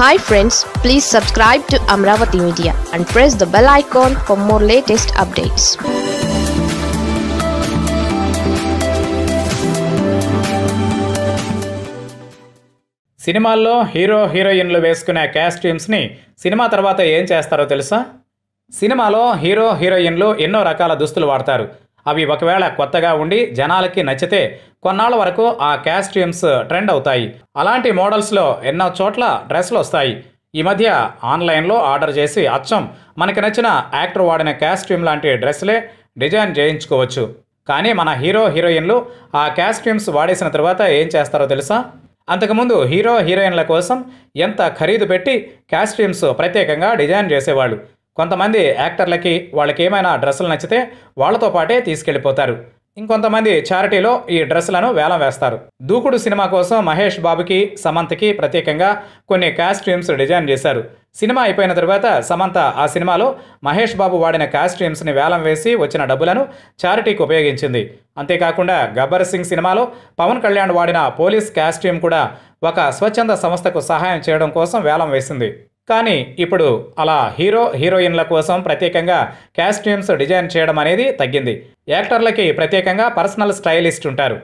hi friends please subscribe to Amaravati media and press the bell icon for more latest updates సినిమాల్లో hero హీరోయిన్లు వేసుకునే కాస్ట్యూమ్స్ని cinema తర్వాత ఏం చేస్తారో తెలుసా సినిమాలో హీరో హీరోయిన్లు ఎన్నో రకాల దుస్తులు వాడతారు అవి ఒకవేళ కొత్తగా ఉండి జనాలకి నచ్చితే కొన్నాళ్ళ వరకు ఆ క్యాస్ట్యూమ్స్ ట్రెండ్ అవుతాయి అలాంటి మోడల్స్లో ఎన్నో చోట్ల డ్రెస్లు వస్తాయి ఈ మధ్య ఆన్లైన్లో ఆర్డర్ చేసి అచ్చం మనకి నచ్చిన యాక్టర్ వాడిన క్యాస్ట్యూమ్ లాంటి డ్రెస్లే డిజైన్ చేయించుకోవచ్చు కానీ మన హీరో హీరోయిన్లు ఆ క్యాస్ట్యూమ్స్ వాడేసిన తర్వాత ఏం చేస్తారో తెలుసా అంతకుముందు హీరో హీరోయిన్ల కోసం ఎంత ఖరీదు పెట్టి క్యాస్ట్యూమ్స్ ప్రత్యేకంగా డిజైన్ చేసేవాళ్ళు కొంతమంది యాక్టర్లకి వాళ్ళకేమైనా డ్రెస్సులు నచ్చితే వాళ్లతో పాటే తీసుకెళ్ళిపోతారు ఇంకొంతమంది చారిటీలో ఈ డ్రెస్సులను వేలం వేస్తారు దూకుడు సినిమా కోసం మహేష్ బాబుకి సమంతకి ప్రత్యేకంగా కొన్ని కాస్ట్యూమ్స్ డిజైన్ చేశారు సినిమా అయిపోయిన తర్వాత సమంత ఆ సినిమాలో మహేష్ బాబు వాడిన కాస్ట్యూమ్స్ని వేలం వేసి వచ్చిన డబ్బులను చారిటీకి ఉపయోగించింది అంతేకాకుండా గబ్బర్ సింగ్ సినిమాలో పవన్ కళ్యాణ్ వాడిన పోలీస్ కాస్ట్యూమ్ కూడా ఒక స్వచ్ఛంద సంస్థకు సహాయం చేయడం కోసం వేలం వేసింది కానీ ఇప్పుడు అలా హీరో హీరోయిన్ల కోసం ప్రత్యేకంగా క్యాస్ట్యూమ్స్ డిజైన్ చేయడం అనేది తగ్గింది యాక్టర్లకి ప్రత్యేకంగా పర్సనల్ స్టైలిస్ట్ ఉంటారు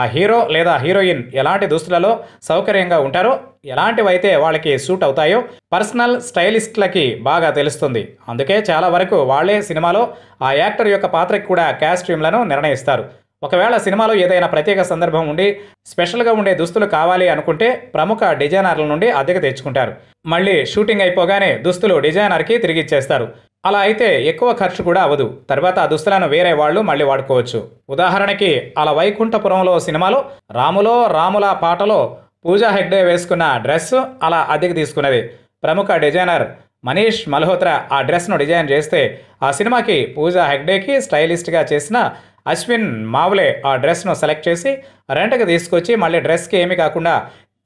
ఆ హీరో లేదా హీరోయిన్ ఎలాంటి దుస్తులలో సౌకర్యంగా ఉంటారో ఎలాంటివైతే వాళ్ళకి సూట్ అవుతాయో పర్సనల్ స్టైలిస్ట్లకి బాగా తెలుస్తుంది అందుకే చాలా వరకు వాళ్ళే సినిమాలో ఆ యాక్టర్ యొక్క పాత్రకి కూడా క్యాస్ట్యూమ్లను నిర్ణయిస్తారు ఒకవేళ సినిమాలో ఏదైనా ప్రత్యేక సందర్భం ఉండి స్పెషల్గా ఉండే దుస్తులు కావాలి అనుకుంటే ప్రముఖ డిజైనర్ల నుండి అద్దెకు తెచ్చుకుంటారు మళ్ళీ షూటింగ్ అయిపోగానే దుస్తులు డిజైనర్కి తిరిగిచ్చేస్తారు అలా అయితే ఎక్కువ ఖర్చు కూడా అవదు తర్వాత ఆ దుస్తులను వేరే వాళ్ళు మళ్ళీ వాడుకోవచ్చు ఉదాహరణకి అలా వైకుంఠపురంలో సినిమాలో రాములో రాముల పాటలో పూజా హెగ్డే వేసుకున్న డ్రెస్ అలా అద్దెకి తీసుకున్నది ప్రముఖ డిజైనర్ మనీష్ మల్హోత్రా ఆ డ్రెస్ను డిజైన్ చేస్తే ఆ సినిమాకి పూజా హెగ్డేకి స్టైలిస్ట్గా చేసిన అశ్విన్ మావులే ఆ డ్రెస్ను సెలెక్ట్ చేసి రెంట్కి తీసుకొచ్చి మళ్ళీ డ్రెస్కి ఏమీ కాకుండా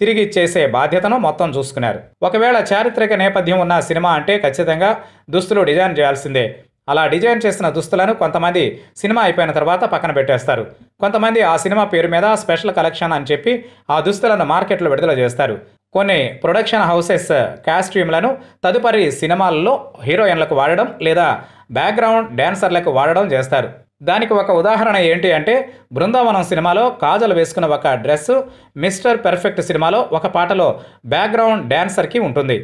తిరిగి ఇచ్చేసే బాధ్యతను మొత్తం చూసుకున్నారు ఒకవేళ చారిత్రక నేపథ్యం ఉన్న సినిమా అంటే ఖచ్చితంగా దుస్తులు డిజైన్ చేయాల్సిందే అలా డిజైన్ చేసిన దుస్తులను కొంతమంది సినిమా అయిపోయిన తర్వాత పక్కన పెట్టేస్తారు కొంతమంది ఆ సినిమా పేరు మీద స్పెషల్ కలెక్షన్ అని చెప్పి ఆ దుస్తులను మార్కెట్లో విడుదల చేస్తారు కొన్ని ప్రొడక్షన్ హౌసెస్ కాస్ట్యూమ్లను తదుపరి సినిమాల్లో హీరోయిన్లకు వాడడం లేదా బ్యాక్గ్రౌండ్ డ్యాన్సర్లకు వాడడం చేస్తారు దానికి ఒక ఉదాహరణ ఏంటి అంటే బృందావనం సినిమాలో కాజల్ వేసుకున్న ఒక డ్రెస్ మిస్టర్ పెర్ఫెక్ట్ సినిమాలో ఒక పాటలో బ్యాక్గ్రౌండ్ డ్యాన్సర్కి ఉంటుంది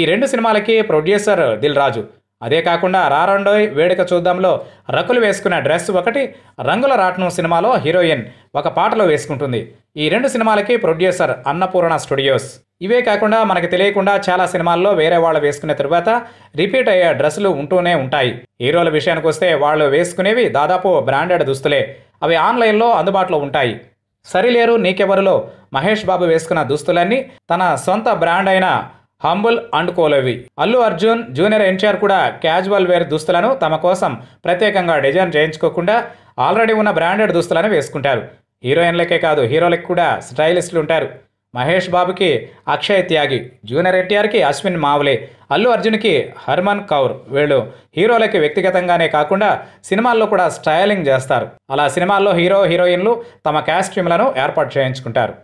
ఈ రెండు సినిమాలకి ప్రొడ్యూసర్ దిల్ రాజు అదే కాకుండా రారండోయ్ వేడుక చూద్దాంలో రకులు వేసుకున్న డ్రెస్ ఒకటి రంగుల రాట్నం సినిమాలో హీరోయిన్ ఒక పాటలో వేసుకుంటుంది ఈ రెండు సినిమాలకి ప్రొడ్యూసర్ అన్నపూర్ణ స్టూడియోస్ ఇవే కాకుండా మనకు తెలియకుండా చాలా సినిమాల్లో వేరే వాళ్ళు వేసుకున్న తర్వాత రిపీట్ అయ్యే డ్రెస్సులు ఉంటూనే ఉంటాయి హీరోల విషయానికి వస్తే వాళ్ళు వేసుకునేవి దాదాపు బ్రాండెడ్ దుస్తులే అవి ఆన్లైన్లో అందుబాటులో ఉంటాయి సరిలేరు నీకెవరిలో మహేష్ బాబు వేసుకున్న దుస్తులన్నీ తన సొంత బ్రాండ్ అయిన హంబుల్ అండ్ కోలవి అల్లు అర్జున్ జూనియర్ ఎన్టీఆర్ కూడా క్యాజువల్ వేర్ దుస్తులను తమ కోసం ప్రత్యేకంగా డిజైన్ చేయించుకోకుండా ఆల్రెడీ ఉన్న బ్రాండెడ్ దుస్తులను వేసుకుంటారు హీరోయిన్లకే కాదు హీరోలకు కూడా స్టైలిస్టులు ఉంటారు మహేష్ బాబుకి అక్షయ్ త్యాగి జూనియర్ ఎన్టీఆర్కి అశ్విన్ మావ్లే అల్లు అర్జున్కి హర్మన్ కౌర్ వీళ్ళు హీరోలకి వ్యక్తిగతంగానే కాకుండా సినిమాల్లో కూడా స్టైలింగ్ చేస్తారు అలా సినిమాల్లో హీరో హీరోయిన్లు తమ కాస్ట్యూమ్లను ఏర్పాటు చేయించుకుంటారు